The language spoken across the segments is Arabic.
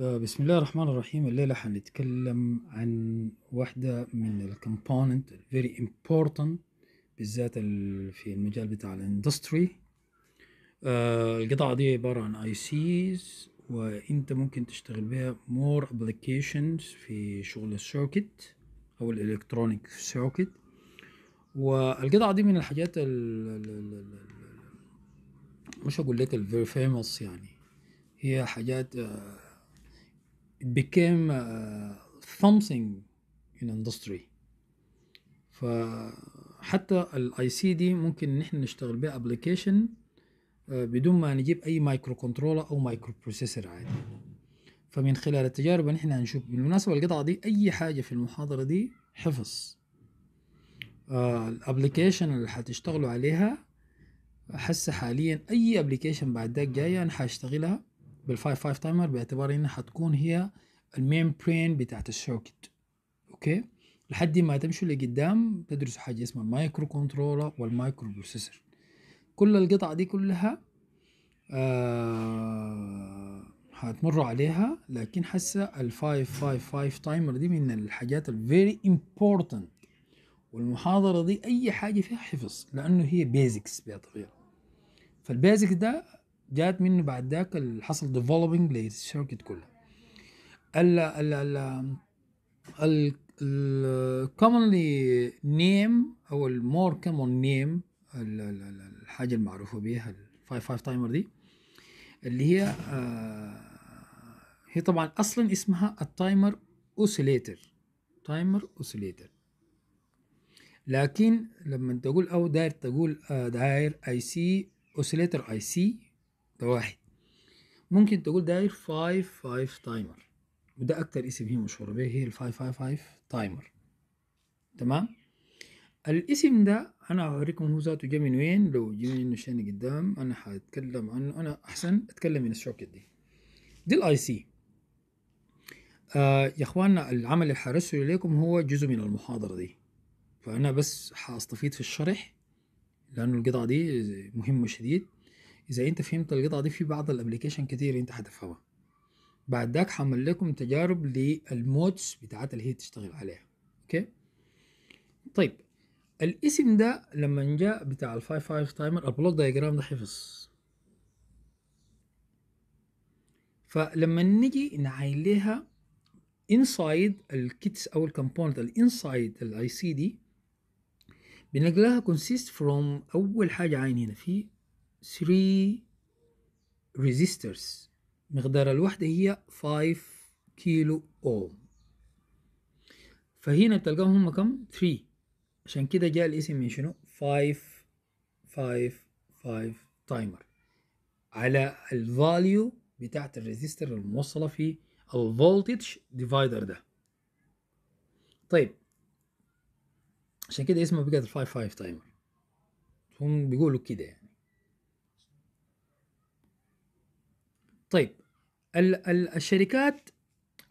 بسم الله الرحمن الرحيم الليلة هنتكلم عن واحدة من الكومبوننت very important بالذات في المجال بتاع الاندستري آه القطعة دي عبارة عن اي سيز وانت ممكن تشتغل بها more applications في شغل السيركت او الالكترونيك سيركت والقطعة دي من الحاجات مش هقول لك الفيري فيموس يعني هي حاجات آه it became uh, something in industry فحتى الاي سي دي ممكن نحن نشتغل بها ابلكيشن آه، بدون ما نجيب اي مايكرو كنترولر او مايكرو بروسيسور عادي فمن خلال التجارب نحن هنشوف بالمناسبه القطعه دي اي حاجه في المحاضره دي حفظ آه، الابلكيشن اللي حتشتغلوا عليها هسه حاليا اي ابلكيشن بعد ذاك جايه انا حاشتغلها 5 5 تايمر باعتبار انها حتكون هي المين برين بتاعت السيركت اوكي لحد ما تمشوا لقدام تدرسوا حاجه اسمها المايكرو كنترولر والمايكرو بروسيسور كل القطع دي كلها آه هتمروا عليها لكن حسه 5 5 5 تايمر دي من الحاجات الفيري امبورتنت والمحاضرة دي أي حاجة فيها حفظ لأنه هي بيزكس بطريقة فالبيزكس ده جات منه بعد ذاك اللي حصل ديفلوبينج للسيركت كلها ال ال ال ال commonly نيم او المور كومن نيم الحاجه المعروفه بها ال 55 تايمر دي اللي هي آه، هي طبعا اصلا اسمها التايمر اوسيليتر تايمر اوسيليتر لكن لما تقول او داير تقول آه، داير اي سي اوسيليتر اي سي ده واحد ممكن تقول داير 5 5 تايمر وده أكتر اسم هي مشهورة به هي ال 5 5 5 تايمر تمام الاسم ده أنا هوريكم هو ذاته جاي من وين لو جاي من شان قدام أنا هتكلم عنه أنا أحسن أتكلم من الشوكت دي دي الاي سي آه يا اخواننا العمل اللي حأرسله اليكم هو جزء من المحاضره دي فانا بس حاستفيد في الشرح لانه القطعه دي مهمه شديد اذا انت فهمت القطعه دي في بعض الابلكيشن كتير انت هتفهمها بعد داك حعمل لكم تجارب للمودز بتاعتها اللي هي تشتغل عليها اوكي طيب الاسم ده لما جاء بتاع ال فايف تايمر البلوك دايجرام ده حفظ فلما نيجي نعاين لها انسايد الكيتس او الكومبوننت الانسايد الاي سي دي بنقلها كونسيست فروم اول حاجه عاين هنا في 3 resistors مقدار الوحدة هي 5 كيلو أوم فهنا بتلقاهم هم كم 3 عشان كده جاء الاسم من شنو 5 5 5 تايمر على الفاليو بتاعت الريزيستر الموصلة في الفولتج ديفايدر ده طيب عشان كده اسمه بقت 5 5 تايمر هم بيقولوا كده يعني طيب ال ال الشركات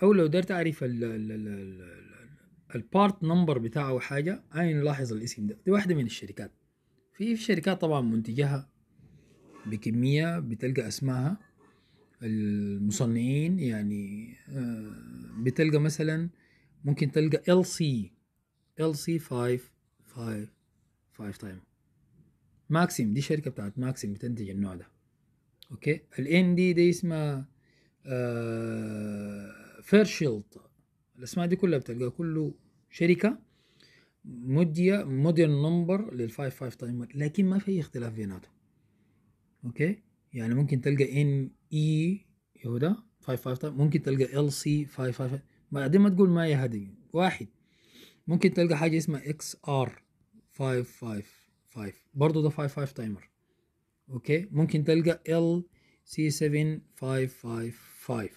او لو قدرت اعرف البارت نمبر بتاعه او حاجه انا نلاحظ الاسم ده دي واحده من الشركات في شركات طبعا منتجها بكميه بتلقى اسمها المصنعين يعني آه، بتلقى مثلا ممكن تلقى ال سي ال سي 5 5 5 تايم ماكسيم دي شركه بتاعت ماكسيم بتنتج النوع ده اوكي الان دي دي اسمها آه، فيرشيلد الاسماء دي كلها بتلقاها كله شركه مديه موديل نمبر لل 55 تايمر لكن ما في اي اختلاف بيناتهم اوكي يعني ممكن تلقى ان اي يهودا 55 تايمر ممكن تلقى ال سي 55 بعدين ما تقول ما هي هذه واحد ممكن تلقى حاجه اسمها اكس ار 555 برضه ده 55 تايمر اوكي ممكن تلقى ال سي 7555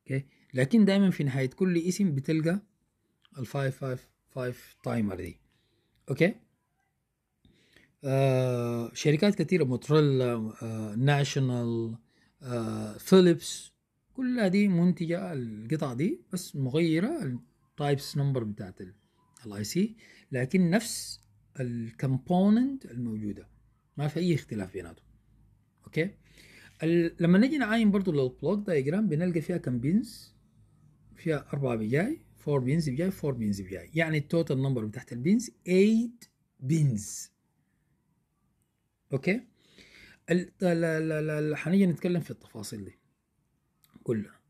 اوكي لكن دائما في نهاية كل اسم بتلقى ال 555 تايمر دي اوكي آه شركات كثيرة موتريلا آه ناشونال آه فيليبس كلها دي منتجة القطع دي بس مغيرة التايبس نمبر بتاعت الاي سي لكن نفس الكمبوننت الموجودة ما في اي اختلاف بيناتهم اوكي لما نجي نعاين برضه للبلوك دايجرام بنلقى فيها كم بينز فيها أربعة بجاي 4 بينز بجاي 4 بينز بجاي يعني التوتال نمبر بتاعت البينز 8 بينز اوكي ال هنيجي نتكلم في التفاصيل دي كلها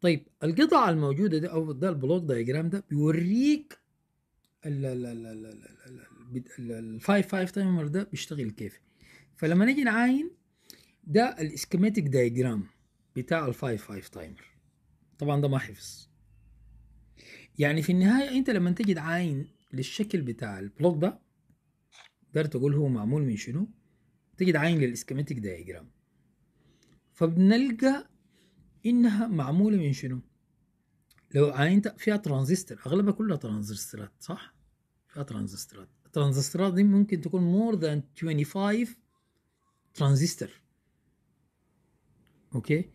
طيب القطع الموجودة دي أو ده البلوك دايجرام ده بيوريك الفايف فايف تايمر ده بيشتغل كيف فلما نيجي نعاين ده الاسكيماتيك دايجرام بتاع الفايف فايف تايمر طبعا ده ما حفظ يعني في النهاية انت لما تجد تعاين للشكل بتاع البلوك ده تقدر تقول هو معمول من شنو تجد تعاين للاسكيماتيك دايجرام فبنلقى انها معمولة من شنو لو عاينت فيها ترانزستور اغلبها كلها ترانزستورات صح فيها ترانزستورات الترانزستورات دي ممكن تكون more than 25 ترانزستور اوكي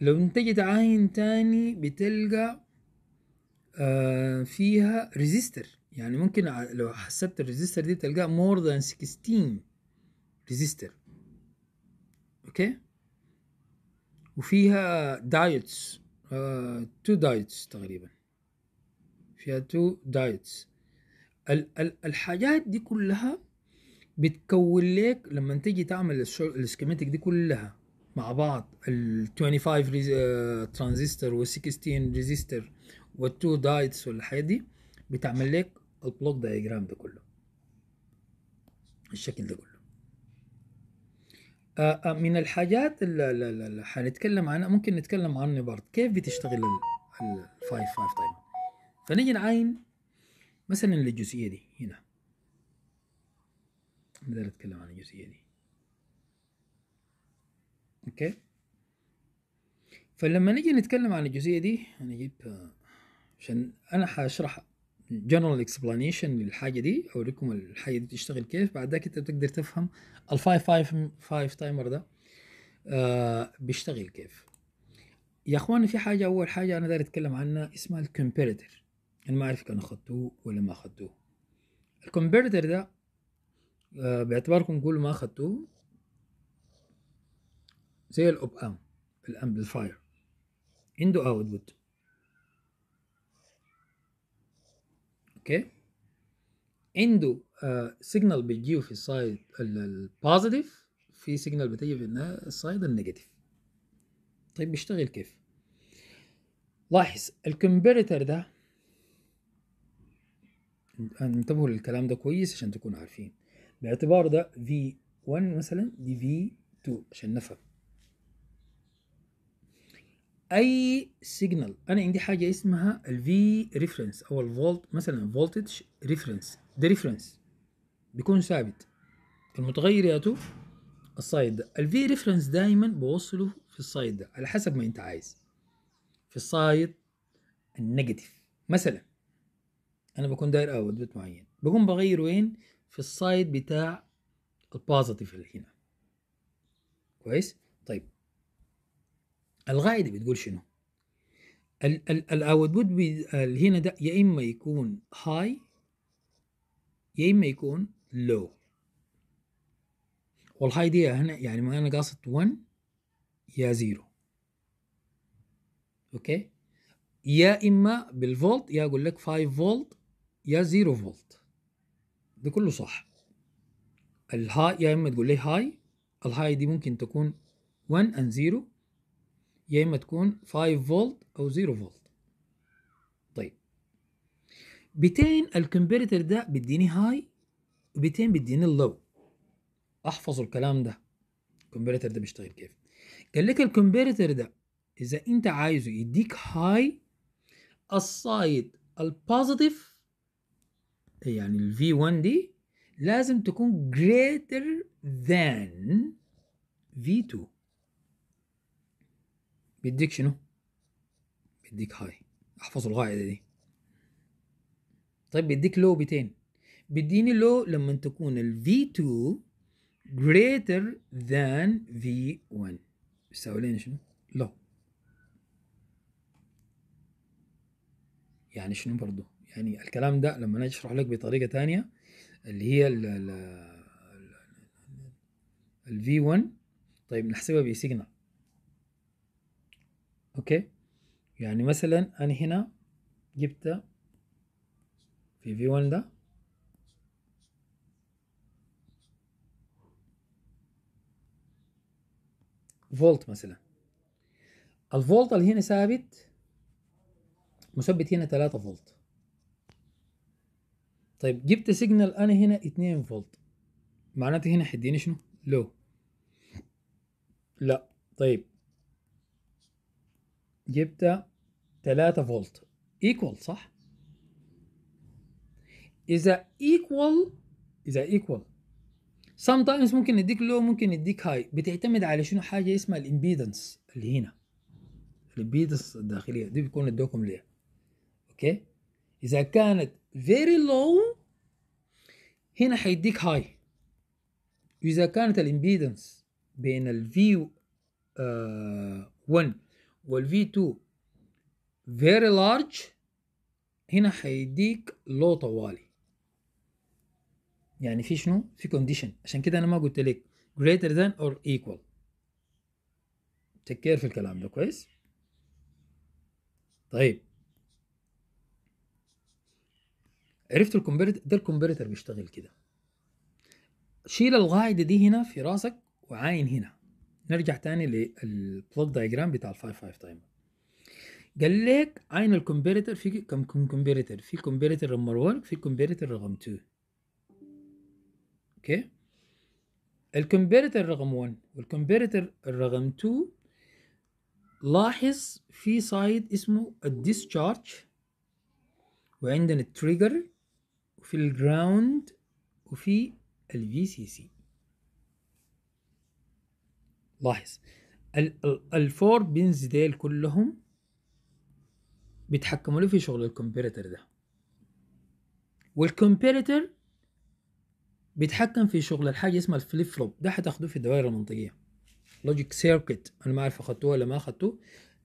لو انت جيت تاني بتلقى آه فيها ريزيستر يعني ممكن لو حسبت الريزيستر دي تلقاه more than 16 ريزيستر اوكي وفيها دايتس تو دايتس تقريبا فيها تو دايتس الحاجات دي كلها بتكون لك لما تيجي تعمل السكيماتيك دي كلها مع بعض ال 25 ترانزستور وال 16 وال 2 دايتس والحاجات دي بتعمل لك البلوك دايجرام ده كله الشكل ده كله آه، آه، من الحاجات اللي هنتكلم عنها ممكن نتكلم عنها برضه كيف بتشتغل ال 5 5 تايم فنيجي نعين مثلا للجزئية دي هنا نقدر نتكلم عن الجزئية دي اوكي فلما نيجي نتكلم عن الجزئية دي انا اجيب آه، عشان انا حاشرح جنرال اكسبلانيشن للحاجة دي اوريكم الحاجة دي تشتغل كيف بعد ذاك انت بتقدر تفهم ال 555 تايمر ده آه بيشتغل كيف يا اخوان في حاجة اول حاجة انا داير اتكلم عنها اسمها الكمبيريتر انا ما أعرف كانوا أخدتوه ولا ما أخدتوه الكمبيوتر ده آه، باعتباركم تقولوا ما أخدتوه زي الأوب أم الأمبليفاير عنده أوتبوت أوكي عنده سيجنال آه، بيجيه في السايد البوزيتيف في سيجنال بتيجي في السايد النيجاتيف طيب بيشتغل كيف لاحظ الكمبيوتر ده انتبهوا للكلام ده كويس عشان تكونوا عارفين باعتبار ده V1 مثلا دي V2 عشان نفهم اي سيجنال انا عندي حاجه اسمها الفي ريفرنس او الفولت مثلا فولتج ريفرنس ده ريفرنس بيكون ثابت المتغير في تو الصايد ده الفي ريفرنس دايما بوصله في الصايد ده على حسب ما انت عايز في الصايد النيجاتيف مثلا انا بكون داير اوت بت معين بقوم بغير وين في السايد بتاع البوزيتيف اللي هنا كويس طيب القاعده بتقول شنو الاوتبوت اللي هنا ده يا اما يكون هاي يا اما يكون لو والهاي دي هنا يعني ما انا قاصد 1 يا 0 اوكي يا اما بالفولت يا اقول لك 5 فولت يا زيرو فولت ده كله صح الهاي يا اما تقول لي هاي الهاي دي ممكن تكون 1 and 0 يا اما تكون 5 فولت او 0 فولت طيب 200 الكمبيرتر ده بيديني هاي و200 بيديني اللو احفظوا الكلام ده الكمبيرتر ده بيشتغل كيف قال لك الكمبيرتر ده اذا انت عايزه يديك هاي الصايد البوزيتيف يعني ال V1 دي لازم تكون greater than V2 بيديك شنو؟ بيديك هاي احفظوا القاعدة دي طيب بيديك لو بيتين بيديني لو لما تكون ال V2 greater than V1 بيساوي لنا شنو؟ لو يعني شنو برضه؟ يعني الكلام ده لما اجي اشرح لك بطريقه تانية اللي هي ال ال في 1 طيب نحسبها بسيجنال اوكي يعني مثلا انا هنا جبت في في 1 ده فولت مثلا الفولت اللي هنا ثابت مثبت هنا 3 فولت طيب جبت سيجنال انا هنا 2 فولت معناته هنا حديني شنو لو لا طيب جبت 3 فولت ايكوال صح اذا ايكوال اذا ايكوال سام تايمز ممكن يديك لو ممكن يديك هاي بتعتمد على شنو حاجه اسمها الامبيدنس اللي هنا الامبيدنس الداخليه دي بيكون ادوكم ليها اوكي اذا كانت فيري لو هنا حيديك هاي إذا كانت الامبيدنس بين ال V1 آه، وال V2 very large هنا حيديك لو طوالي يعني في شنو؟ في condition عشان كده أنا ما قلت لك greater than or equal تكير في الكلام ده كويس؟ طيب عرفت الكونفرتر ده الكونفرتر بيشتغل كده شيل القاعده دي هنا في راسك وعاين هنا نرجع تاني للبلوك دايجرام بتاع الفايف فايف تايمر قال لك عين الكمبيريتر في كم كمبيريتر في كمبيريتر رقم 1 في كمبيريتر رقم 2 اوكي الكمبيريتر رقم 1 والكمبيريتر رقم 2 لاحظ في سايد اسمه الديسشارج وعندنا التريجر في الجراوند وفي الفي سي سي لاحظ الفور بينز ديل كلهم بيتحكموا له في شغل الكمبيوتر ده والكمبيوتر بيتحكم في شغل الحاجة اسمها الفليب فلوب ده هتاخدوه في الدوائر المنطقية لوجيك سيركت انا ما اعرف اخدتوه ولا ما اخدتوه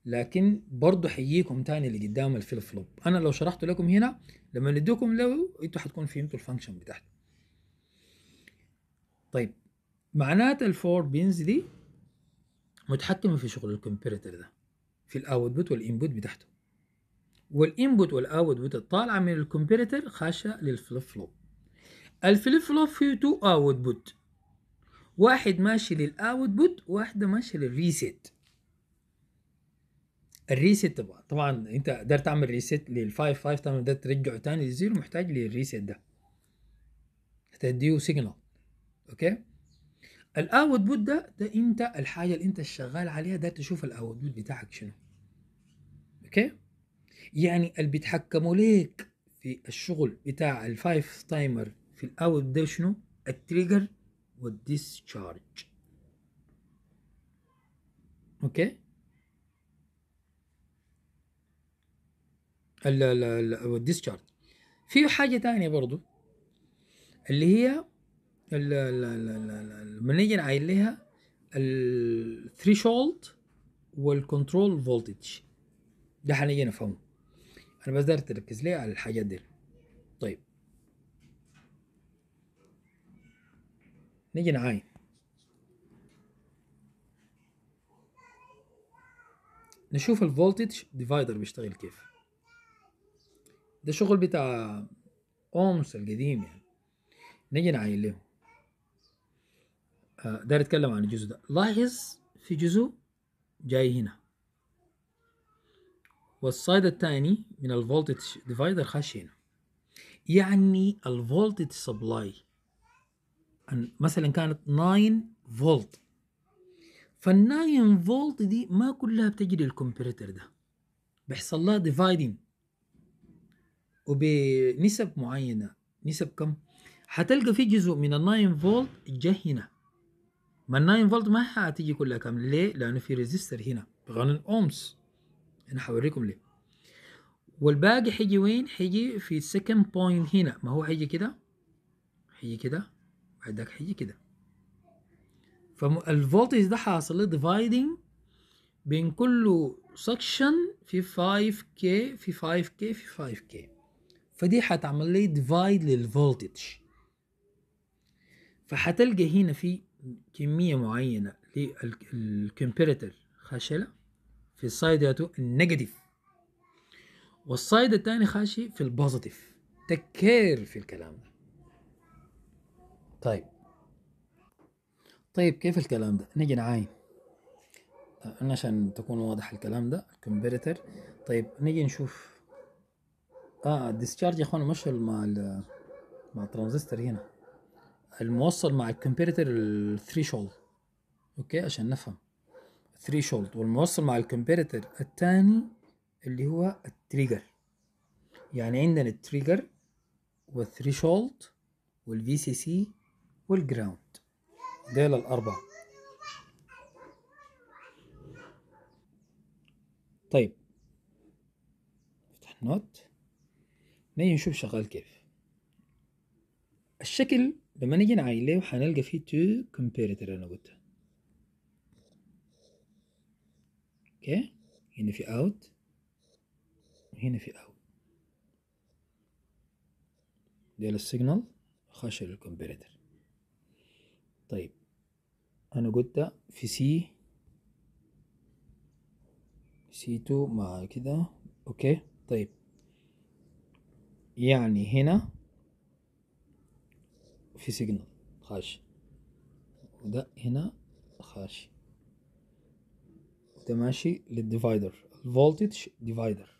لكن برضه حييكم تاني قدام الفليب فلوب انا لو شرحت لكم هنا لما نديكم لو انتوا حتكون فهمتوا الفانكشن بتاعته طيب معناته الفور بينز دي متحكمه في شغل الكمبيوتر ده في بوت والانبوت بتاعته والانبوت بوت الطالعه من الكمبيوتر خاشه للفلفلوب فلوب الفليب فلوب فيه تو بوت واحد ماشي بوت واحده ماشيه للريسيت الريست طبعا طبعا انت قدرت تعمل ريست للفايف 5 طبعا ده ترجعه تاني للزيرو محتاج للريست ده هتديه سيجنال اوكي الاوتبوت ده ده انت الحاجه اللي انت شغال عليها ده تشوف الاوتبوت بتاعك شنو اوكي يعني اللي بيتحكموا ليك في الشغل بتاع الفايف تايمر في الاوت ده شنو التريجر والديسشارج اوكي الديسشارج في حاجه ثانيه برضو اللي هي لما نيجي نعاين لها الثريشولد والكنترول فولتج ده حنيجي نفهمه انا بس داير تركز لي على الحاجات دي طيب نيجي نعاين نشوف الفولتج ديفايدر بيشتغل كيف ده شغل بتاع أومس القديم يعني نجي نعاين له آه، ده نتكلم عن الجزء ده لاحظ في جزء جاي هنا والصيد الثاني من الفولتج ديفايدر خش هنا يعني الفولتج سبلاي مثلا كانت 9 فولت فال 9 فولت دي ما كلها بتجري الكمبيوتر ده بيحصل لها ديفايدنج وبنسب معينه نسب كم هتلقى في جزء من الناين فولت جه هنا ما الناين فولت ما هتيجي كلها كامله ليه لانه في ريزيستر هنا بقانون اومس انا حوريكم ليه والباقي حيجي وين حيجي في السكند بوينت هنا ما هو حيجي كده حيجي كده بعد حيجي كده فالفولتج ده حاصل له ديفايدنج بين كل سكشن في 5 كي في 5 كي في 5 كي فدي هتعمل لي ديفايد للفولتج فهتلقى هنا في كمية معينة للكمبيريتر خاشلة في السايد ياتو النيجاتيف والسايد التاني خاشي في البوزيتيف تكير في الكلام ده طيب طيب كيف الكلام ده نجي نعاين أنا آه، عشان تكون واضح الكلام ده الكمبيريتر طيب نجي نشوف اه الديسشارج يا اخوانا مش مع ال مع الترانزستور هنا الموصل مع الكمبيرتر الثريشولد اوكي عشان نفهم الثريشولد والموصل مع الكمبيرتر الثاني اللي هو التريجر يعني عندنا التريجر والثريشولد والفي سي سي والجراوند ديل الأربعة طيب نفتح نوت نيجي نشوف شغال كيف الشكل لما نيجي نعايله حنلقى فيه تو comparator أنا قلتها اوكي هنا في out وهنا في اوت ديال السيجنال خش للكمبيريتر طيب انا قلت في سي سي 2 مع كده اوكي طيب يعني هنا في سيجنال خاش وده هنا خاش ده ماشي للديفايدر الفولتج ديفايدر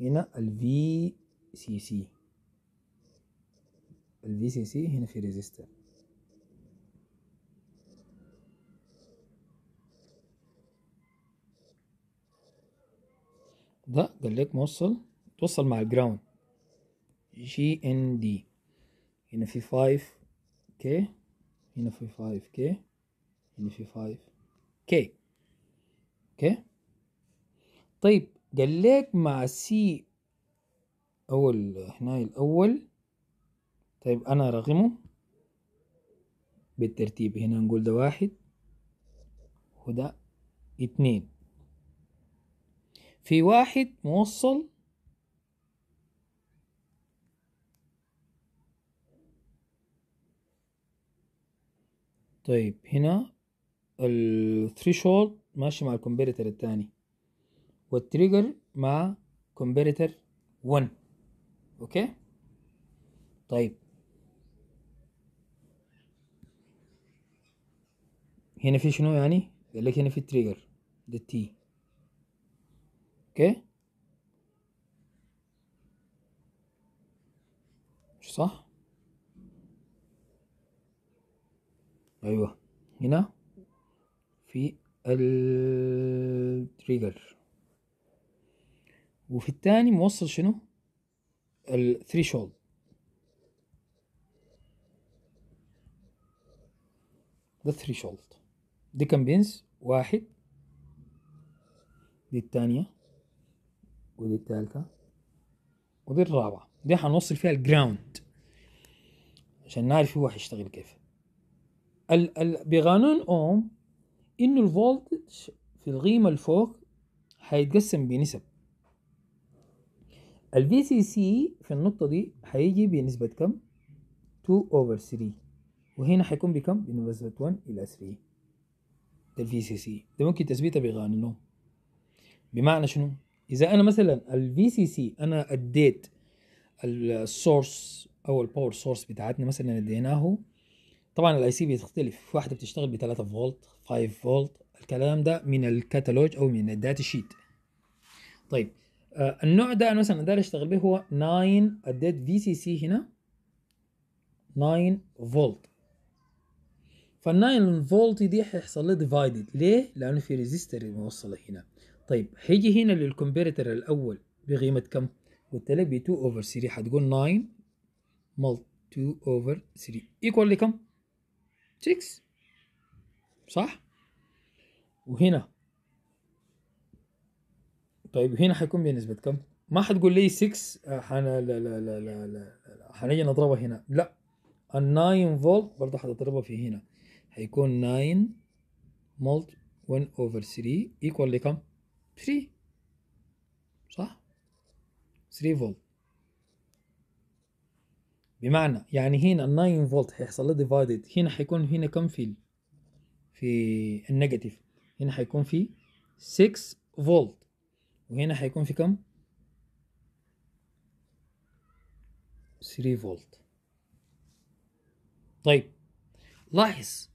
هنا ال في سي سي ال في سي سي هنا في ريزيستر ده قال لك موصل توصل مع الجراوند جي ان دي هنا في 5 كي هنا في 5 كي هنا في 5 كي اوكي طيب قال لك مع سي اول هنا الاول طيب انا رقمه بالترتيب هنا نقول ده واحد وده اتنين في واحد موصل طيب هنا الثريشولد ماشي مع الكمبيريتر الثاني والتريجر مع كمبيريتر 1 اوكي طيب هنا في شنو يعني قال لك هنا في التريجر ده التي اوكي صح ايوه هنا في التريجر وفي التاني موصل شنو الثريشولد ده الثريشولد دي كامبينز واحد دي التانية ودي التالتة ودي الرابعة دي حنوصل فيها الجراوند عشان نعرف هو هيشتغل كيف ال ال بقانون اوم انه الفولتج في القيمة الفوق هيتقسم بنسب الفي سي سي في النقطة دي هيجي بنسبة كم؟ 2 over 3 وهنا هيكون بكم؟ بنسبة 1 إلى 3 ده الفي سي سي ده ممكن تثبيته بقانون اوم بمعنى شنو؟ إذا أنا مثلا الفي سي سي أنا أديت السورس أو الباور سورس بتاعتنا مثلا اديناه طبعا الاي سي بتختلف في واحده بتشتغل ب 3 فولت 5 فولت الكلام ده من الكتالوج او من الداتا شيت طيب آه النوع ده انا مثلا ده اللي اشتغل به هو 9 اديت في سي سي هنا 9 فولت فال 9 فولت دي هيحصل لها ديفايدد ليه؟ لانه في ريزيستر موصله هنا طيب هيجي هنا للكمبيريتر الاول بقيمه كم؟ قلت لك ب 2 اوفر 3 هتقول 9 مال 2 اوفر 3 ايكوال لكم؟ 6 صح وهنا طيب هنا حيكون بنسبة كم؟ ما حتقول لي 6 آه، لا لا لا لا لا لا حنجي نضربها هنا لا ال 9 فولت برضه حتضربها في هنا حيكون 9 مولت 1 اوفر 3 ايكوال لكم؟ 3 صح؟ 3 فولت بمعنى يعني هنا ال 9 فولت هيحصل له ديفايدد هنا حيكون هنا كم في في النيجاتيف هنا حيكون في 6 فولت وهنا حيكون في كم 3 فولت طيب لاحظ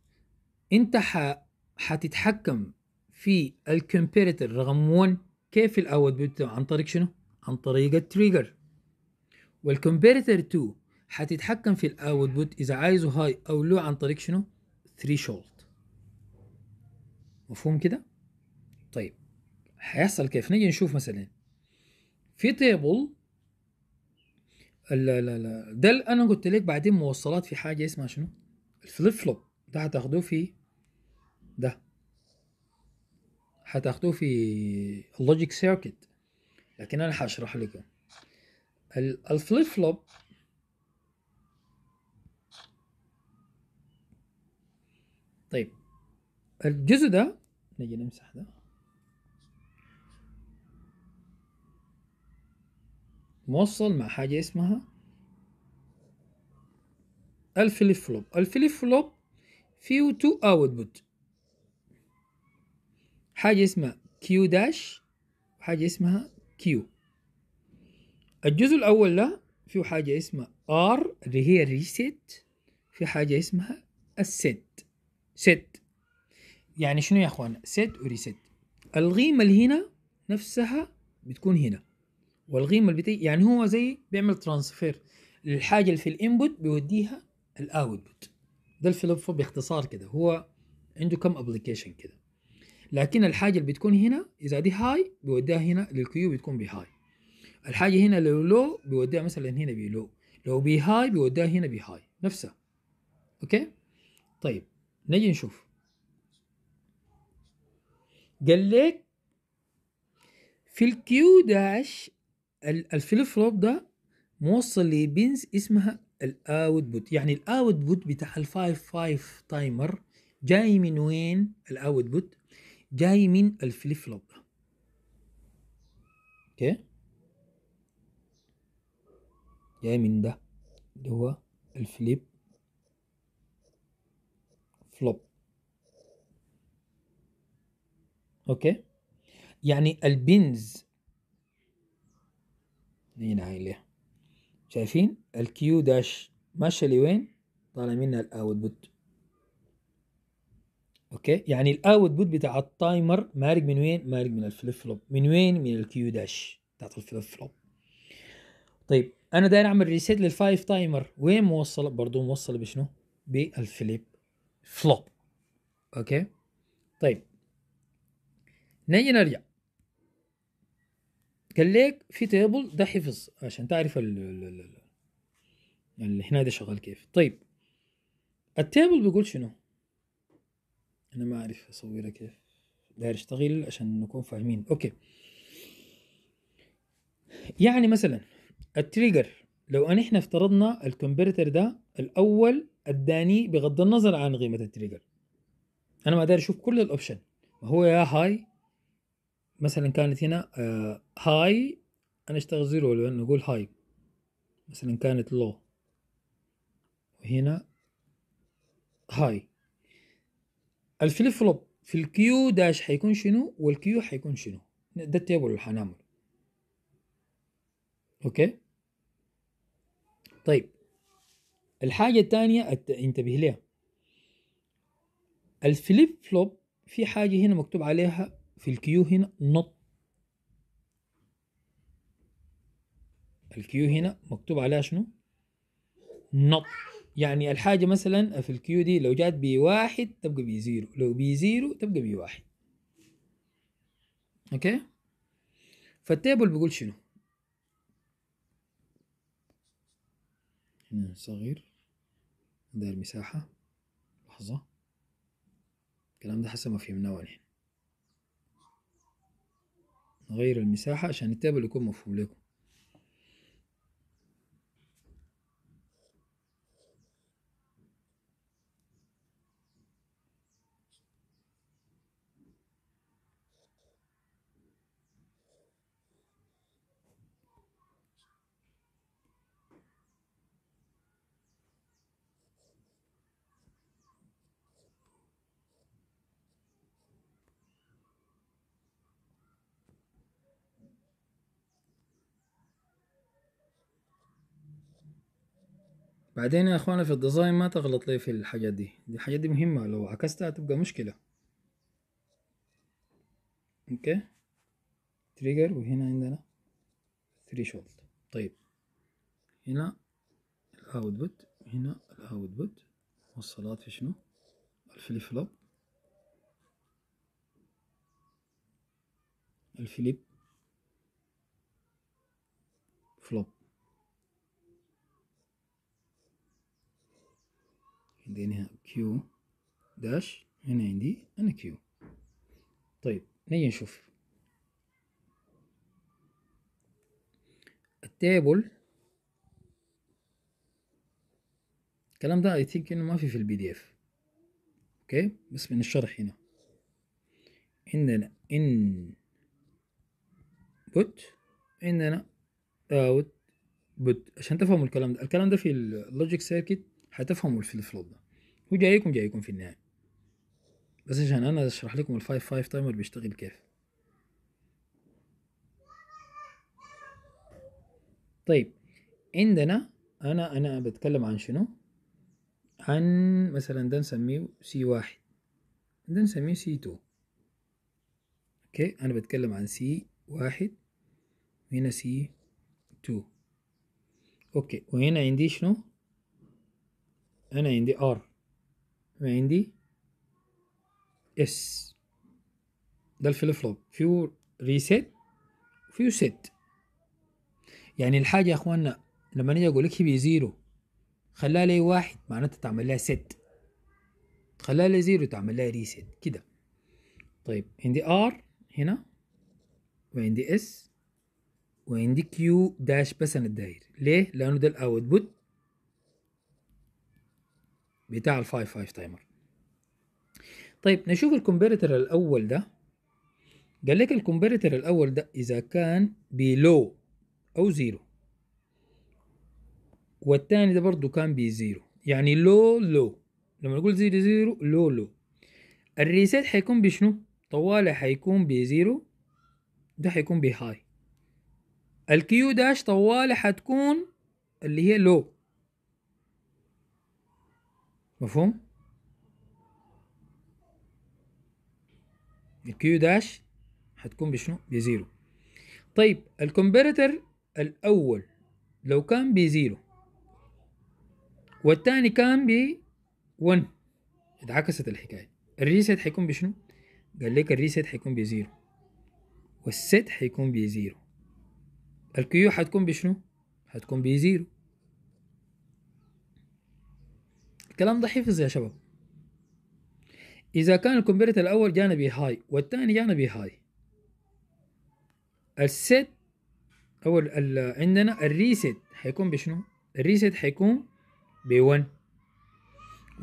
انت ح... حتتحكم في الكمبيريتر رقم 1 كيف بوت عن طريق شنو عن طريق التريجر والكمبيريتر 2 حتتحكم في الاوتبوت اذا عايزه هاي او لو عن طريق شنو ثريشولد مفهوم كده طيب هيحصل كيف نيجي نشوف مثلا في تيبل لا لا لا ده انا قلت لك بعدين موصلات في حاجه اسمها شنو الفليب فلوب ده هتاخدوه في ده هتاخدوه في اللوجيك سيركت لكن انا هشرح لكم الفليب فلوب طيب الجزء ده نجي نمسح ده موصل مع حاجة اسمها الفليف فلوب الفليف فلوب فيه تو اوتبوت حاجة اسمها كيو داش وحاجة اسمها كيو الجزء الأول ده فيه حاجة اسمها ار اللي هي ريسيت في حاجة اسمها السنت سيت يعني شنو يا اخوانا سيت وريسيت الغيمه اللي هنا نفسها بتكون هنا والغيمه اللي بتي يعني هو زي بيعمل ترانسفير للحاجه اللي في الانبوت بيوديها الاوتبوت ده الفلوب باختصار كده هو عنده كم ابلكيشن كده لكن الحاجه اللي بتكون هنا اذا دي هاي بيوديها هنا للكيو بتكون بهاي الحاجه هنا لو لو بيوديها مثلا هنا بلو لو بهاي بيوديها هنا بهاي نفسها اوكي طيب نجي نشوف قال لك في الكيو داش الفليب فلوب ده موصل لبنز اسمها الاوتبوت يعني الاوتبوت بتاع الفايف فايف تايمر جاي من وين الاوتبوت جاي من الفليب فلوب ده اوكي جاي من ده اللي هو الفليب فلوب اوكي يعني البنز هنا هاي ليه شايفين الكيو داش ماشيه لوين طالع منها الاوتبوت اوكي يعني الاوتبوت بتاع التايمر مارق من وين مارق من الفليب فلوب من وين من الكيو داش بتاعت الفليب فلوب طيب انا داير اعمل ريسيت للفايف تايمر وين موصله برضه موصله بشنو بالفليب فلوب اوكي طيب نجي نرجع قال لك في تيبل ده حفظ عشان تعرف ال ال ال يعني هنا ده شغال كيف طيب التيبل بيقول شنو انا ما اعرف اصورها كيف داير اشتغل عشان نكون فاهمين اوكي يعني مثلا التريجر لو ان احنا افترضنا الكونفرتر ده الاول اداني بغض النظر عن قيمه التريجر انا ما داري اشوف كل الاوبشن هو يا هاي مثلا كانت هنا آه، هاي انا اشتغل زيرو نقول هاي مثلا كانت لو وهنا هاي الفليب فلوب في الكيو داش حيكون شنو والكيو حيكون شنو ده التيبل اللي حنعمله اوكي طيب الحاجة الثانية انتبه لها الفليب فلوب في حاجة هنا مكتوب عليها في الكيو هنا نط الكيو هنا مكتوب عليها شنو نط يعني الحاجة مثلا في الكيو دي لو جات بواحد تبقى بزيرو لو بزيرو تبقى بواحد اوكي فالتابل بيقول شنو هنا صغير ده المساحة لحظة الكلام ده حسب ما فهمناه نحن يعني. نغير المساحة عشان التابل يكون مفهوم لكم بعدين يا اخوانا في الديزاين ما تغلط لي في الحاجات دي دي الحاجات دي مهمة لو عكستها تبقى مشكلة اوكي تريجر وهنا عندنا ثريشولد طيب هنا الاوتبوت هنا الاوتبوت موصلات في شنو الفليب فلوب الفليب فلوب عندي هنا كيو داش هنا عندي أنا كيو طيب نيجي نشوف التابل الكلام ده اي ثينك انه ما في في البي دي اف اوكي بس من الشرح هنا عندنا ان بوت عندنا اوت بوت عشان تفهموا الكلام ده الكلام ده في اللوجيك سيركت هتفهموا الفلفل ده هو جايكم جايكم في النهاية بس عشان انا اشرح لكم الفايف فايف تايمر بيشتغل كيف طيب عندنا انا انا بتكلم عن شنو عن مثلا ده نسميه سي واحد ده نسميه سي تو اوكي انا بتكلم عن سي واحد هنا سي تو اوكي وهنا عندي شنو أنا عندي R وعندي S ده الفليب فلوب فيو ريسيت فيو سيت يعني الحاجة يا اخوانا لما نيجي اقول لك هي زيرو خليها لي واحد معناتها تعمل لها سيت خليها لي زيرو تعمل لها ريسيت كده طيب عندي ار هنا وعندي اس وعندي كيو داش بس انا الداير ليه لانه ده الاوتبوت بتاع الفايف فايف تايمر طيب نشوف الكمبيرتر الاول ده قال لك الكمبيرتر الاول ده اذا كان بلو او زيرو والثاني ده برضو كان بزيرو يعني لو لو لما نقول زيرو زيرو لو لو الريسيت حيكون بشنو طوالي حيكون بزيرو ده حيكون بهاي الكيو داش طوالي حتكون اللي هي لو مفهوم الكيو داش هتكون بشنو بزيرو طيب الكمبيرتر الأول لو كان بزيرو والتاني كان ب 1 اتعكست الحكاية الريسيت حيكون بشنو؟ قال لك الريسيت حيكون بزيرو والست حيكون بزيرو الكيو حتكون بشنو؟ هتكون بزيرو الكلام ده حفظ يا شباب إذا كان الكمبيوتر الأول جانبي هاي والثاني جانبي هاي السيت أو عندنا الريسيت حيكون بشنو؟ الريسيت حيكون ب 1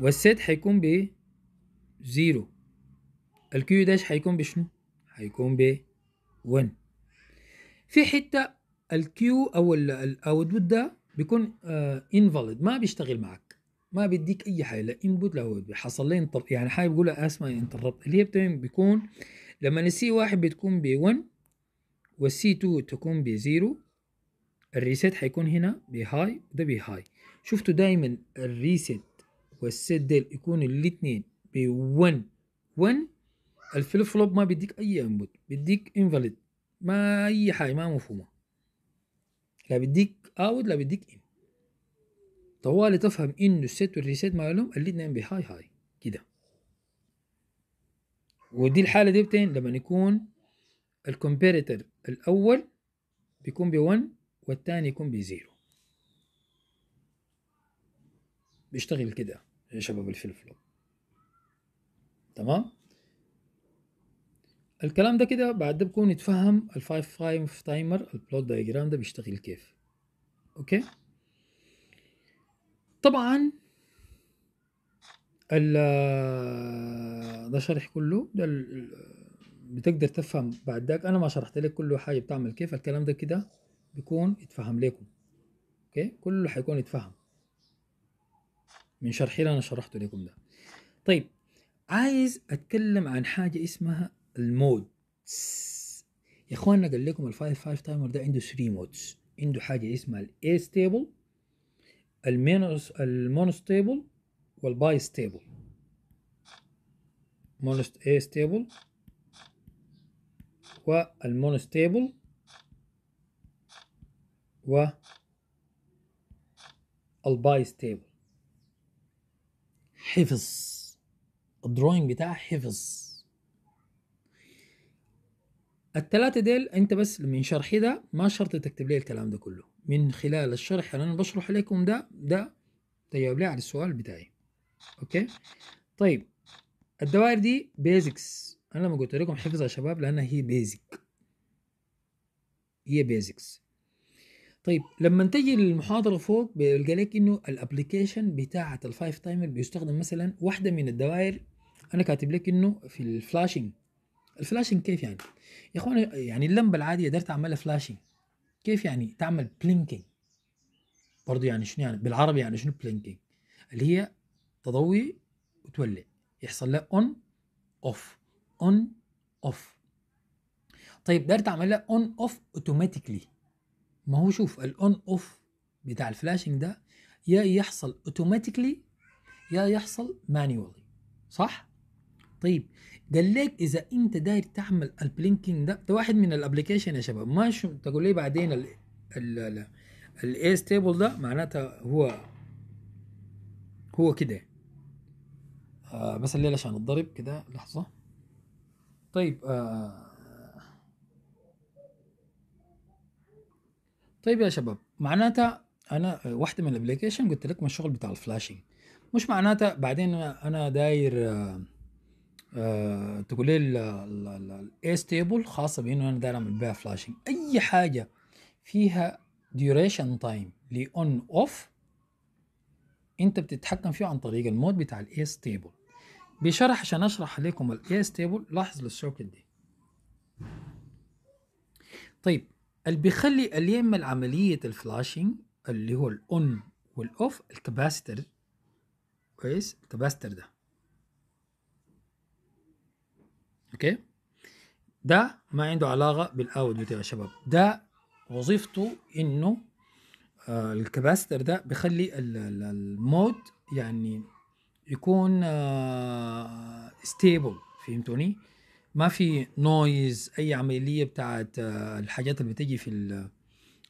والسيت حيكون ب 0 الكيو داش حيكون بشنو؟ حيكون ب 1 في حتة الكيو أو الأوتبوت ده بيكون انفاليد آه، ما بيشتغل معك ما بيديك اي حاجه لا انبوت لا هو حصل لي انتر يعني حاجه بقولها اسمها انتربت اللي هي بتعمل بيكون لما السي واحد بتكون ب 1 والسي 2 تكون ب 0 الريسيت حيكون هنا بهاي ده بهاي شفتوا دايما الريسيت والسيت ديل يكون الاثنين ب 1 1 الفلوب فلوب ما بيديك اي انبوت بيديك انفاليد ما اي حاجه ما مفهومه لا بيديك اوت لا بيديك ان طوالي تفهم انه السيت والريسيت مالهم الاثنين بهاي هاي كده ودي الحاله دي بتين لما يكون الكومبيريتر الاول بيكون ب 1 والثاني يكون ب 0 بيشتغل كده يا شباب الفلفل تمام الكلام ده كده بعد ده بكون يتفهم الفايف فايف تايمر البلوت دايجرام ده بيشتغل كيف اوكي طبعا ال ده شرح كله ده ال- بتقدر تفهم بعد ذاك انا ما شرحت لك كل حاجه بتعمل كيف الكلام ده كده بيكون يتفهم لكم اوكي كله حيكون يتفهم من شرحي اللي انا شرحته لكم ده طيب عايز اتكلم عن حاجه اسمها المود يا اخوانا قال لكم الفايف فايف تايمر ده عنده 3 مودز عنده حاجه اسمها الاي ستيبل المينوس المونوستيبل والباي ستيبل مونست اي ستيبل والمونوستيبل و الباي ستيبل حفظ الدروينج بتاعها حفظ الثلاثة ديل انت بس من شرحي ده ما شرط تكتب لي الكلام ده كله من خلال الشرح اللي أنا بشرح لكم ده ده تجاوب لي على السؤال بتاعي أوكي طيب الدوائر دي بيزكس أنا لما قلت لكم حفظها يا شباب لأنها هي بيزك هي بيزكس طيب لما تجي للمحاضرة فوق بيلقى لك إنه الأبلكيشن بتاعة الفايف تايمر بيستخدم مثلا واحدة من الدوائر أنا كاتب لك إنه في الفلاشنج الفلاشنج كيف يعني؟ يا اخوانا يعني اللمبه العاديه قدرت اعملها فلاشنج كيف يعني تعمل بلينكينج برضه يعني شنو يعني بالعربي يعني شنو بلينكينج اللي هي تضوي وتولع يحصل لها اون اوف اون اوف طيب تعمل لها اون اوف اوتوماتيكلي ما هو شوف الاون اوف بتاع الفلاشنج ده يا يحصل اوتوماتيكلي يا يحصل مانيوالي صح طيب قال لك اذا انت داير تعمل البلينكينج ده ده واحد من الابلكيشن يا شباب ماشي تقول لي بعدين ال ال الاي ستيبل ده معناتها هو هو كده آه بس الليل عشان الضرب كده لحظه طيب آه طيب يا شباب معناتها انا آه، واحده من الابلكيشن قلت لكم الشغل بتاع الفلاشينج مش معناتها بعدين انا داير آه آه تقول لي الاي ستيبل خاصه بانه انا داير اعمل بها فلاشنج اي حاجه فيها ديوريشن تايم لاون اوف انت بتتحكم فيه عن طريق المود بتاع الاي ستيبل بشرح عشان اشرح لكم الاي ستيبل لاحظ للسوكت دي طيب اللي بيخلي اللي يعمل عمليه الفلاشنج اللي هو الاون والاوف الكباستر كويس الكباستر ده اوكي ده ما عنده علاقه بالاوت يا شباب ده وظيفته انه آه الكباستر ده بيخلي المود يعني يكون آه ستيبل فهمتوني ما في نويز اي عمليه بتاعت آه الحاجات اللي بتيجي في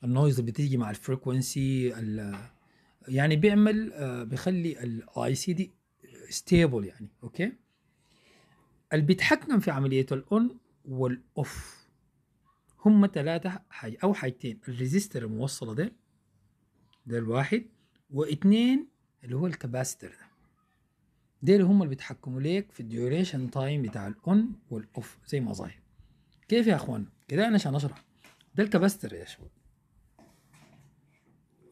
النويز اللي بتيجي مع الفريكونسي يعني بيعمل آه، بيخلي الاي سي دي ستيبل يعني اوكي اللي بيتحكم في عملية الأون والأوف هم ثلاثة حاجة أو حاجتين الريزيستر الموصلة ده ده الواحد واثنين اللي هو الكباستر ده ديل هم اللي بيتحكموا ليك في الديوريشن تايم بتاع الاون والاوف زي ما ظاهر كيف يا اخوان كده انا عشان اشرح ده الكباستر يا شباب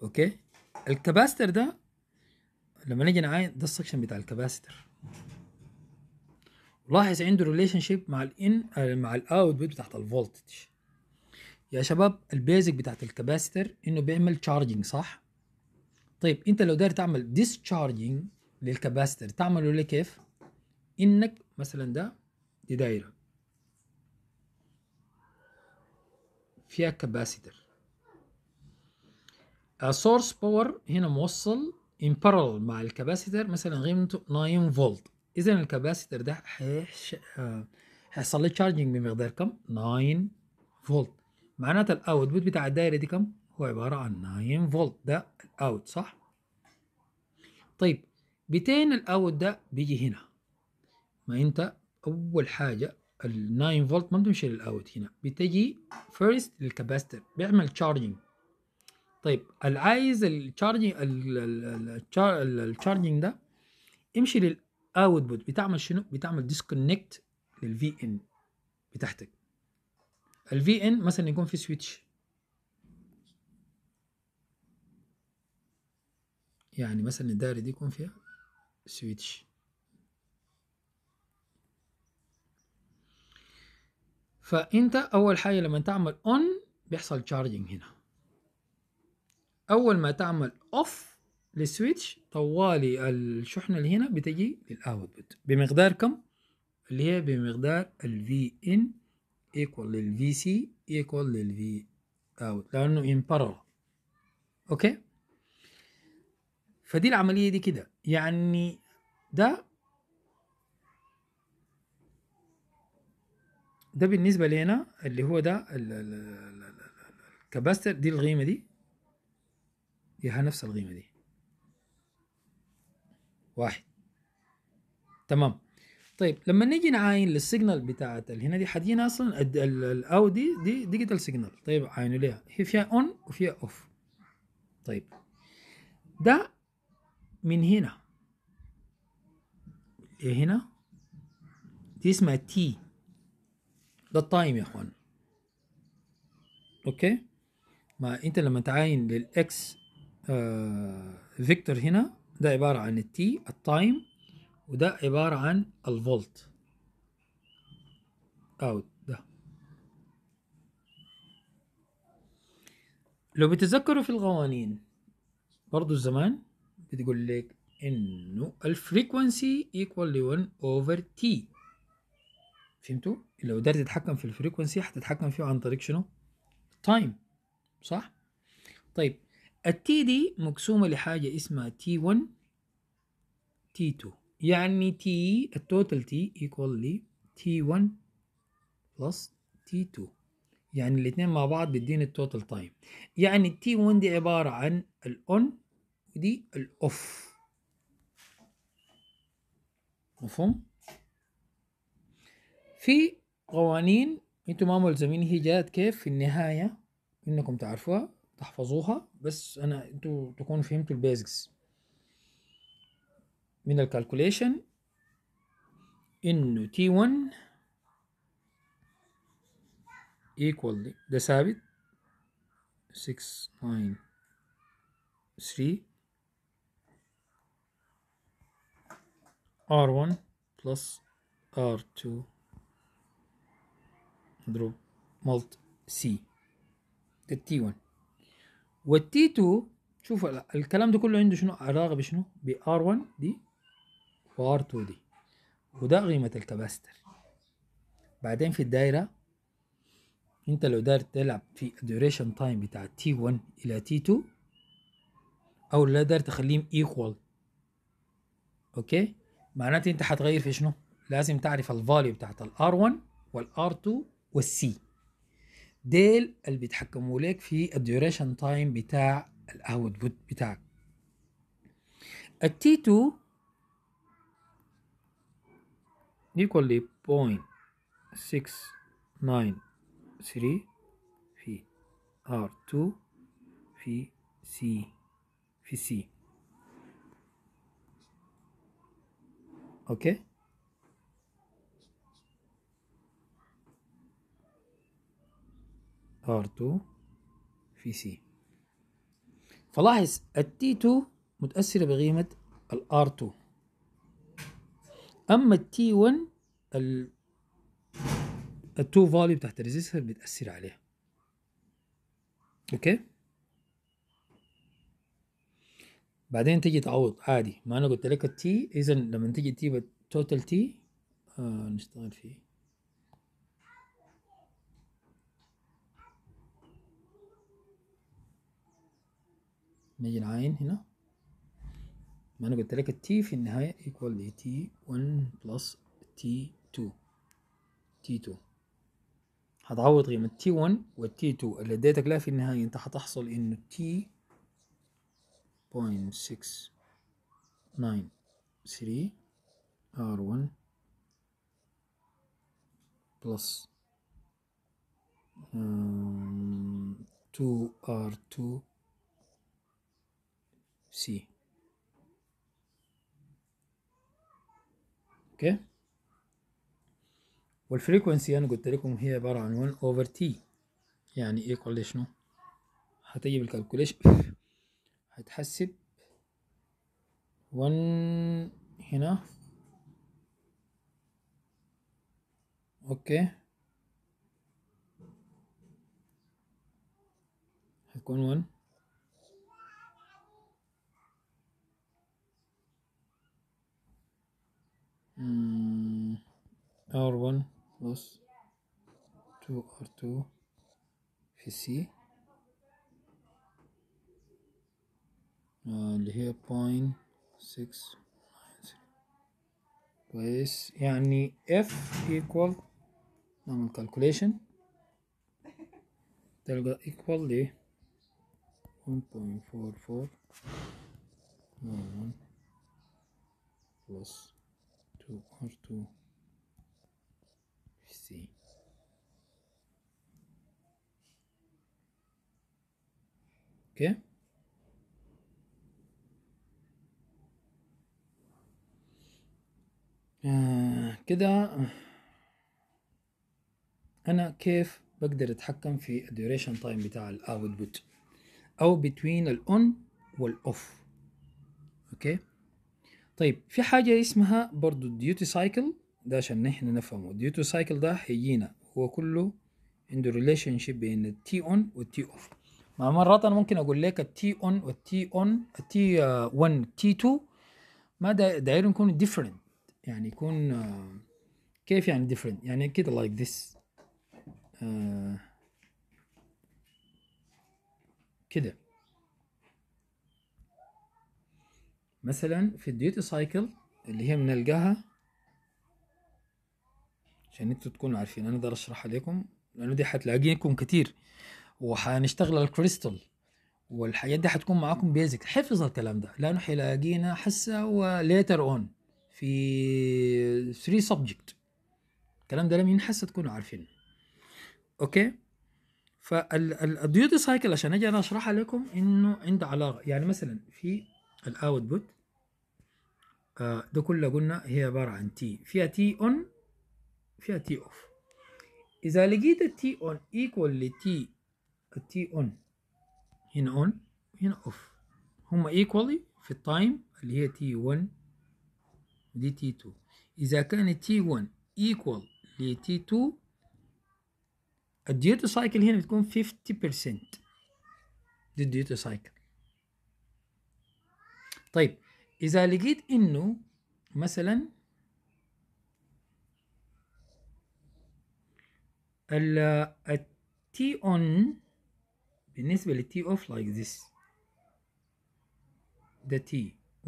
اوكي الكباستر ده لما نيجي نعاين ده السكشن بتاع الكباستر لاحظ عنده ريليشن شيب مع الان آه، مع بوت بتاعت الفولتج يا شباب البيزك بتاعت الكباسيتر انه بيعمل تشارجنج صح طيب انت لو داير تعمل ديسشارجنج للكباسيتر تعمله ليه كيف انك مثلا ده دي دايره فيها كباستر السورس باور هنا موصل ان مع الكباسيتر مثلا قيمته 9 فولت اذا الكباسيتر ده هيحصل له تشارجنج بمقدار كم 9 فولت معناتها بوت بتاع الدايره دي كم هو عباره عن 9 فولت ده الاوت صح طيب بتين الاوت ده بيجي هنا ما انت اول حاجه ال 9 فولت ما بتمشي للاوت هنا بتجي فيرست للكباستر بيعمل تشارجنج طيب العايز التشارجنج التشارجنج ده يمشي لل اوتبوت بتعمل شنو؟ بتعمل ديسكونكت للفي ان بتاعتك الفي ان مثلا يكون في سويتش يعني مثلا الدائرة دي يكون فيها سويتش فانت اول حاجة لما تعمل اون بيحصل تشارجنج هنا اول ما تعمل اوف للسويتش طوالي الشحنه اللي هنا بتجي للاوتبوت بمقدار كم اللي هي بمقدار في ان ايكوال في سي ايكوال في اوت لانه ان بارل اوكي فدي العمليه دي كده يعني ده ده بالنسبه لنا اللي هو ده الكباستر دي القيمه دي هي نفس القيمه دي واحد تمام طيب لما نيجي نعاين للسيجنال بتاعت هنا دي حدينا اصلا الاو دي دي ديجيتال سيجنال طيب عاينوا ليها هي فيها اون وفيها اوف طيب ده من هنا إيه هنا دي اسمها تي ده التايم يا اخوان اوكي ما انت لما تعاين للاكس آه فيكتور هنا ده عبارة عن التي التايم وده عبارة عن الفولت اوت ده لو بتتذكروا في القوانين برضو الزمان بتقول لك انه Frequency ايكوال ل 1 اوفر تي فهمتوا؟ لو قدرت تتحكم في Frequency هتتحكم فيه عن طريق شنو؟ تايم صح؟ طيب التي دي مقسومة لحاجة اسمها تي 1 تي 2 يعني تي التوتال تي equal لي تي 1 بلس تي 2 يعني الاثنين مع بعض بيديني التوتال تايم يعني التي 1 دي عبارة عن الاون ودي الاوف مفهوم؟ في قوانين انتم ما ملزمين هي جات كيف في النهاية انكم تعرفوها تحفظوها بس انا انتوا تكونوا فهمتوا البيزكس من الكالكوليشن انه تي 1 ايكوال ده ثابت 6 ار R1 بلس R2 مضروب mult سي ده T1 والتي 2 شوف الكلام ده كله عنده شنو علاقه بشنو ار 1 دي وار 2 دي وده قيمه الكباستر بعدين في الدايره انت لو دارت تلعب في الدوريشن تايم بتاع تي 1 الى تي 2 او لا دار تخليهم ايكوال اوكي معناته انت حتغير في شنو لازم تعرف الفاليو بتاعت الار 1 والار 2 والسي ديل اللي بيتحكموا لك في الديوريشن تايم بتاع بوت بتاعك التي 2 equal لي 0.693 في R2 في C في C اوكي okay. R2 في C فلاحظ ال t 2 متأثرة بقيمة ال R2 أما ال t 1 ال 2 فاليو بتاعت الريزيستور بتأثر عليها أوكي بعدين تيجي تعوض عادي ما أنا قلت لك التي إذا لما تيجي تجيب التوتال تي آه نشتغل فيه نيجي نعاين هنا ما انا قلت لك التي في النهاية equal ل t1 plus t2 t2 هتعوض قيمة t1 وال t2 اللي اديتك لها في النهاية انت هتحصل انه t 0.693 r1 plus um, 2r2 سي اوكي والفريكوانسي انا قلت لكم هي عباره عن 1 اوفر تي يعني كل إيه شنو هتجي بالكالكوليشن هتحسب 1 هنا اوكي هيكون 1 mm, R1 plus 2R2 You اللي هي here 6 كويس يعني F equal نعمل calculation تلقى equal ل 1.44 plus R2 R2 C اوكي كده انا كيف بقدر اتحكم في الديوريشن تايم بتاع الاوتبوت او بتوين الاون والاوف اوكي okay. طيب في حاجة اسمها برضو الديوتي سايكل ده عشان نحن نفهمه الديوتي سايكل ده هيجينا هو كله عنده ريليشن شيب بين التي اون والتي اوف مع مرات انا ممكن اقول لك التي اون والتي اون التي 1 تي 2 ما دايرين يكون ديفرنت يعني يكون آه، كيف يعني ديفرنت يعني كده لايك like ذس آه، كده مثلا في الديوتي سايكل اللي هي بنلقاها عشان انتوا تكونوا عارفين انا اقدر اشرحها لكم لانه دي هتلاقيكم كتير وهنشتغل على الكريستال والحاجات دي هتكون معاكم بيزك حفظ الكلام ده لانه حيلاقينا حسه وليتر اون في 3 سبجكت الكلام ده لم ينحس تكونوا عارفين اوكي فالديوتي سايكل عشان اجي انا اشرحها لكم انه عنده علاقه يعني مثلا في الاوتبوت آه، ده كله قلنا هي عبارة عن تي فيها تي اون فيها تي اوف إذا لقيت التي اون ايكوال لتي التي اون هنا اون هنا اوف هما ايكوالي في التايم اللي هي تي 1 ل تي 2 إذا كان تي 1 ايكوال لتي 2 الديوتي سايكل هنا بتكون 50% دي الديوتي سايكل طيب إذا لقيت إنه مثلا التي اون بالنسبة للتي اوف لايك ذس the T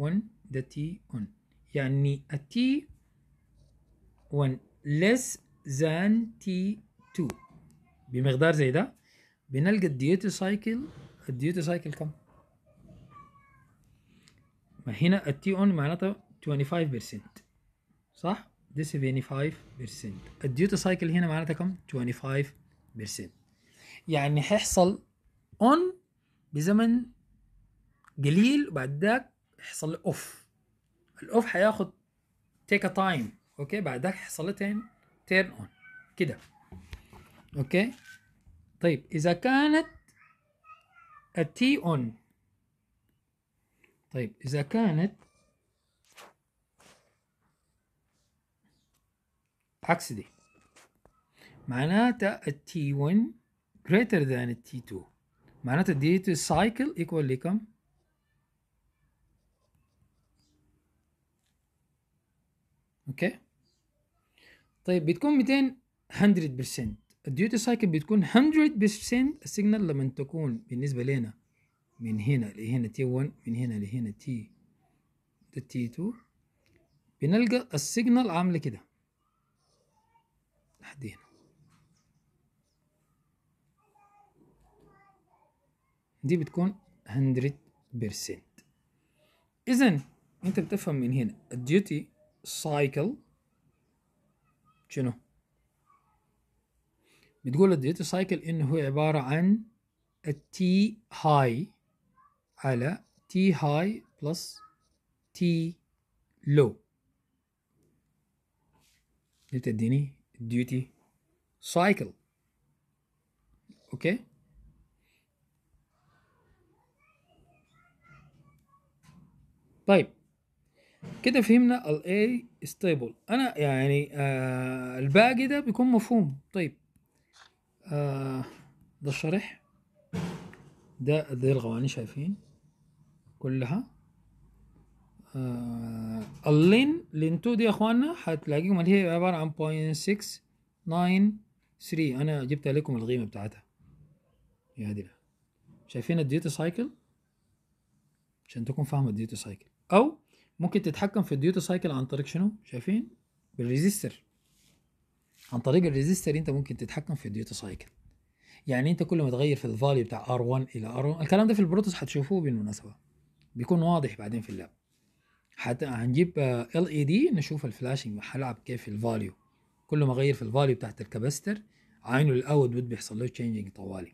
on the T on يعني a T on less than T2 بمقدار زي ده بنلقى الديوتي سايكل الديوتي سايكل كم؟ ما هنا التي اون معناته 25% صح؟ دي 75% الديوتي سايكل هنا معناتها كم؟ 25% يعني هيحصل اون بزمن قليل وبعد ذاك يحصل اوف الاوف هياخد تيك ا تايم اوكي بعد ذاك يحصل تين تيرن اون كده اوكي طيب اذا كانت التي اون طيب إذا كانت عكس دي معناتها ال T1 greater than ال T2 معناتها duty cycle equal لكم؟ اوكي طيب بتكون 200 100% الديوتي سايكل بتكون 100% السيجنال لما تكون بالنسبه لنا من هنا لهنا تي 1 من هنا لهنا تي ده تي 2 بنلقى السيجنال عامله كده لحد هنا دي بتكون 100% اذا انت بتفهم من هنا الديوتي سايكل شنو بتقول الديوتي سايكل انه هو عباره عن التي هاي على T high plus T low دي بتديني duty cycle اوكي طيب كده فهمنا ال A stable انا يعني آه الباقي ده بيكون مفهوم طيب آه ده الشرح ده ده الغواني شايفين كلها آه اللين لين 2 دي يا اخواننا هتلاقيهم اللي هي عباره عن 0.693 انا جبت لكم القيمه بتاعتها يا دي شايفين الديوتي سايكل عشان تكون فاهم الديوتي سايكل او ممكن تتحكم في الديوتي سايكل عن طريق شنو شايفين بالريزيستر عن طريق الريزيستر انت ممكن تتحكم في الديوتي سايكل يعني انت كل ما تغير في الفاليو بتاع ار1 الى ار1 الكلام ده في البروتوس هتشوفوه بالمناسبه بيكون واضح بعدين في اللاب حتى هنجيب ال اي دي نشوف الفلاشنج هلعب كيف الفاليو كل ما اغير في الفاليو بتاعت الكباستر عينه الاوت بوت بيحصل له تشينجينج طوالي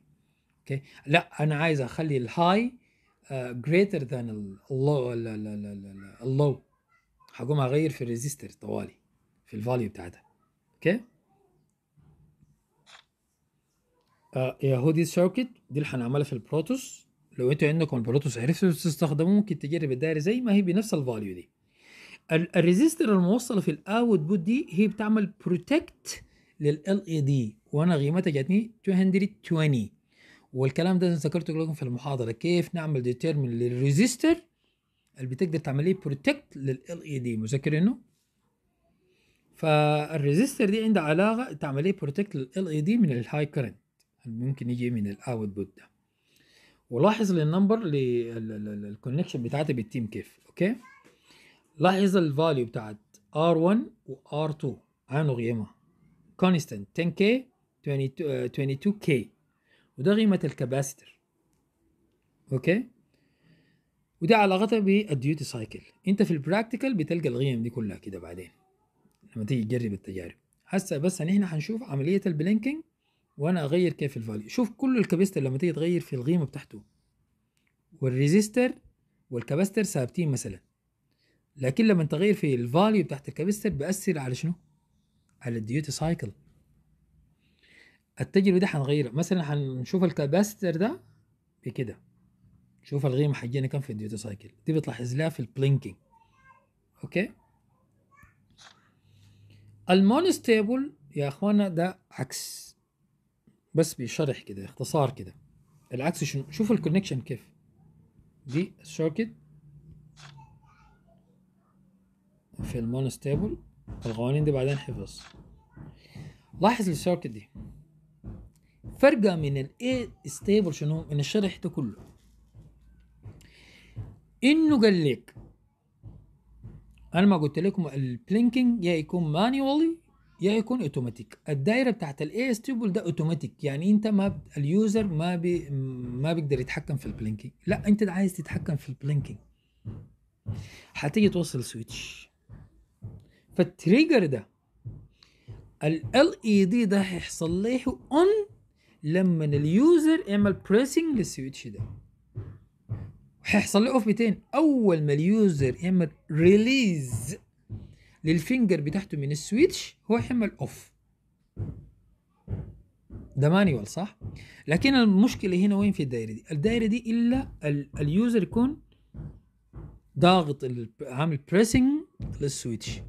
اوكي لا انا عايز اخلي الهاي جريتر ذان اللو اللو هقوم اغير في الريزيستر طوالي في الفاليو بتاعتها اوكي آه، يا هو دي السيركت دي اللي هنعملها في البروتوس لو انتوا عندكم البلوتوس عرفتوا تستخدموه ممكن تجرب الدايره زي ما هي بنفس الفاليو دي الريزستر الموصله في الاوتبوت دي هي بتعمل بروتكت لل اي دي وانا قيمتها جاتني 220 والكلام ده ذكرته لكم في المحاضره كيف نعمل ديتيرمن للريزستر اللي بتقدر تعمل ليه بروتكت لل اي دي مذكرينه فالريزستر دي عندها علاقه تعمل ليه بروتكت لل اي دي من الهاي كرنت ممكن يجي من الاوتبوت ده ولاحظ النمبر للكونكشن بتاعتي بالتيم كيف اوكي لاحظ الفاليو بتاعت R1 وار 2 عينوا قيمها كونستنت 10K 22, كي k وده قيمة الكباسيتر اوكي وده علاقتها بالديوتي سايكل انت في البراكتيكال بتلقى القيم دي كلها كده بعدين لما تيجي تجرب التجارب هسه بس نحن هنشوف عملية البلينكينج وانا اغير كيف الفاليو شوف كل الكابستر لما تيجي تغير في القيمه بتاعته والريزيستر والكابستر ثابتين مثلا لكن لما تغير في الفاليو بتاعت الكابستر بأثر على شنو على الديوتي سايكل التجربه دي هنغيرها مثلا هنشوف الكابستر ده بكده شوف القيمه حجينا كم في الديوتي سايكل دي بتلاحظ لها في البلينكينج اوكي المونستيبل يا اخوانا ده عكس بس بشرح كده اختصار كده العكس شنو شوف الكونكشن كيف دي السوكت في ستيبل القوانين دي بعدين حفظ لاحظ السوكت دي فرقة من الاي ستيبل شنو من الشرح ده كله انه قال لك انا ما قلت لكم البلينكينج يا يكون مانيولي يا يكون اوتوماتيك الدايره بتاعت الاي اس تيبل ده اوتوماتيك يعني انت ما ب... اليوزر ما بي ما بيقدر يتحكم في البلينكينج لا انت عايز تتحكم في البلينكينج هتيجي توصل سويتش فالتريجر ده ال اي دي e ده هيحصل له اون لما اليوزر يعمل بريسنج للسويتش ده هيحصل له اوف 200 اول ما اليوزر يعمل ريليز للفينجر بتاعته من السويتش هو حمل اوف ده مانيوال صح لكن المشكله هنا وين في الدايره دي الدايره دي الا اليوزر يكون ضاغط عامل بريسنج للسويتش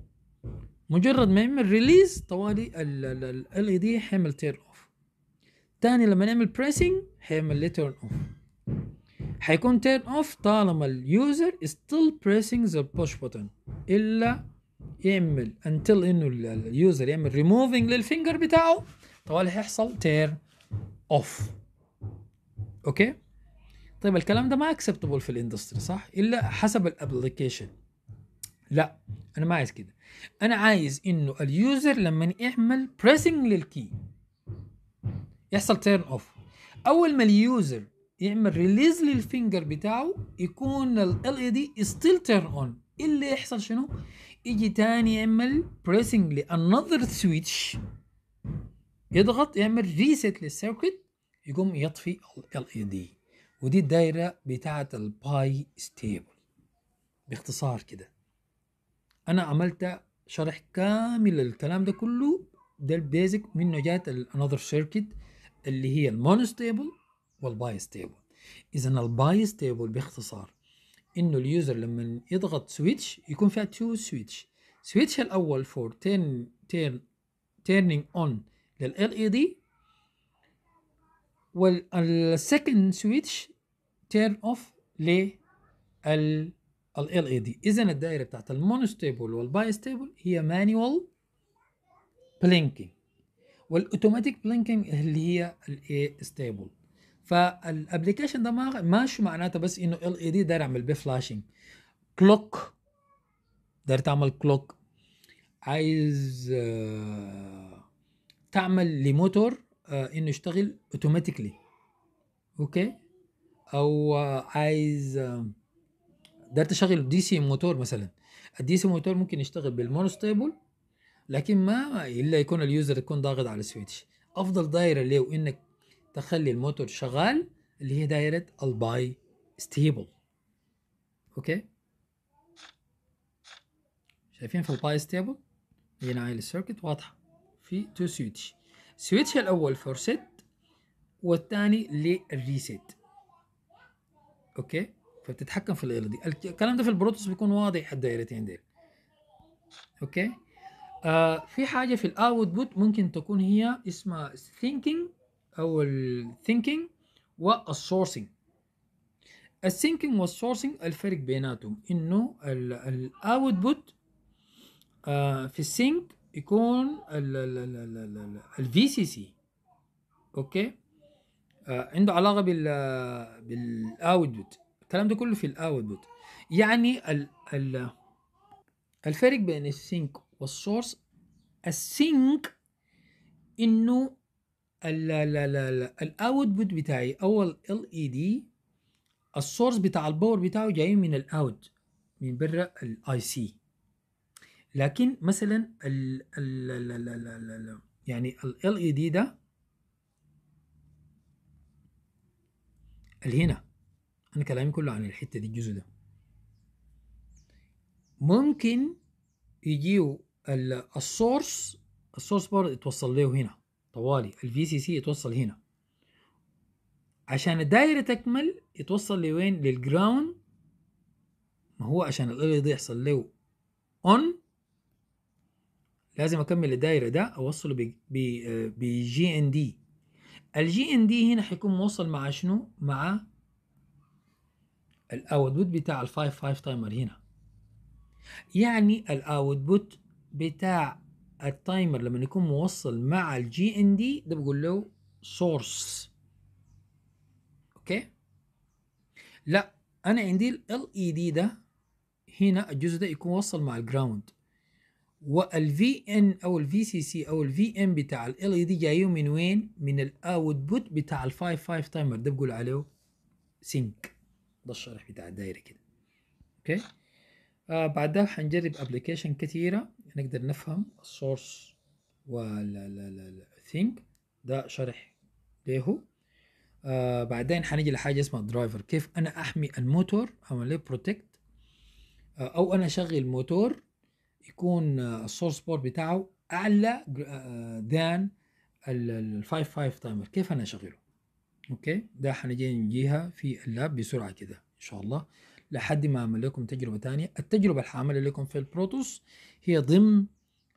مجرد ما يعمل ريليز طوالي ال اي دي حيعمل تيرن اوف تاني لما نعمل بريسنج حيعمل لي تيرن اوف حيكون تيرن اوف طالما اليوزر still pressing the push button الا يعمل انتل انه اليوزر يعمل ريموفنج للفينجر بتاعه طوال هيحصل تير اوف اوكي طيب الكلام ده ما اكسبتبل في الاندستري صح الا حسب الابلكيشن لا انا ما عايز كده انا عايز انه اليوزر لما يعمل بريسنج للكي يحصل تيرن اوف اول ما اليوزر يعمل ريليز للفينجر بتاعه يكون ال دي ستيل تيرن اون اللي يحصل شنو يجي تاني يعمل بريسنج لانذر سويتش يضغط يعمل ريست للسيركت يقوم يطفي ال اي دي e ودي الدايره بتاعه الباي ستيبل باختصار كده انا عملت شرح كامل للكلام ده كله ده البيزك منه جات الانذر سيركت اللي هي المونو ستيبل والباي ستيبل اذا الباي ستيبل باختصار انه اليوزر لما يضغط سويتش يكون فيها تو سويتش سويتش الاول فور تيرن تيرن تيرنينج اون لل اي دي والسكند سويتش تيرن اوف لل ال اي دي اذا الدائره بتاعت المونوستيبل والباي ستيبل هي مانيوال بلينكينج والاوتوماتيك بلينكينج اللي هي الاي ستيبل فالابلكيشن ده ما ماشي معناته بس انه ال اي دي داير اعمل بيه فلاشنج كلوك داير تعمل كلوك عايز آه، تعمل لموتور آه، انه يشتغل اوتوماتيكلي اوكي او آه، عايز داير تشغل دي سي موتور مثلا الدي سي موتور ممكن يشتغل ستيبل لكن ما الا يكون اليوزر يكون ضاغط على سويتش افضل دايره ليه انك تخلي الموتور شغال اللي هي دايره الباي ستيبل اوكي شايفين في الباي ستيبل هنا هاي السيركت واضحه في تو سويتش سويتش الاول فور ست والثاني للريسيت اوكي فبتتحكم في الاله دي الكلام ده في البروتوس بيكون واضح الدايرتين دي اوكي آه في حاجه في الاوتبوت ممكن تكون هي اسمها ثينكينج او الثينكينج والسورسينج الثينكينج والسورسينج الفرق بيناتهم انه الاوتبوت آه، في السينك يكون الفي سي سي اوكي آه، عنده علاقه بال بالاوتبوت الكلام ده كله في الاوتبوت يعني ال ال الفرق بين السينك والسورس السينك انه لا لا لا لا الاوتبوت بتاعي اول ال اي دي السورس بتاع الباور بتاعه جاي من الاوت من برا الاي سي لكن مثلا ال ال لا لا لا لا لا يعني ال اي دي ده هنا انا كلامي كله عن الحته دي الجزء ده ممكن يجيو السورس السورس باور يتوصل له هنا طوالي الفي سي سي يتوصل هنا عشان الدايره تكمل يتوصل لوين للجراوند ما هو عشان LED يحصل له اون لازم اكمل الدايره ده اوصله جي ان دي الجي ان دي هنا حيكون موصل مع شنو مع الاوتبوت بتاع الفايف فايف تايمر هنا يعني الاوتبوت بتاع التايمر لما يكون موصل مع الجي ان دي ده بقول له سورس اوكي لا انا عندي ال اي دي e ده هنا الجزء ده يكون وصل مع الجراوند والفي ان او الفي سي سي او الفي ان بتاع ال اي دي e جايين من وين من بوت بتاع ال 5 تايمر ده بقول عليه سينك ده الشرح بتاع الدايره كده اوكي آه بعدها حنجرب ابلكيشن كثيره نقدر نفهم السورس ثينك ده شرح ليه آه بعدين حنيجي لحاجه اسمها درايفر كيف انا احمي الموتور او له بروتكت آه او انا اشغل موتور يكون آه السورس بور بتاعه اعلى ذان آه، ال 55 تايمر كيف انا اشغله اوكي ده هنجي نجيها في اللاب بسرعه كده ان شاء الله لحد ما أعمل لكم تجربة تانية التجربة اللي حعملها لكم في البروتوس هي ضمن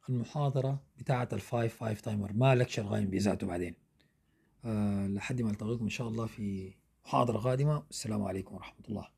المحاضرة بتاعة الفايف فايف تايمر ما لكشر غايم بذاته بعدين أه لحد ما ألتقيكم إن شاء الله في محاضرة قادمة والسلام عليكم ورحمة الله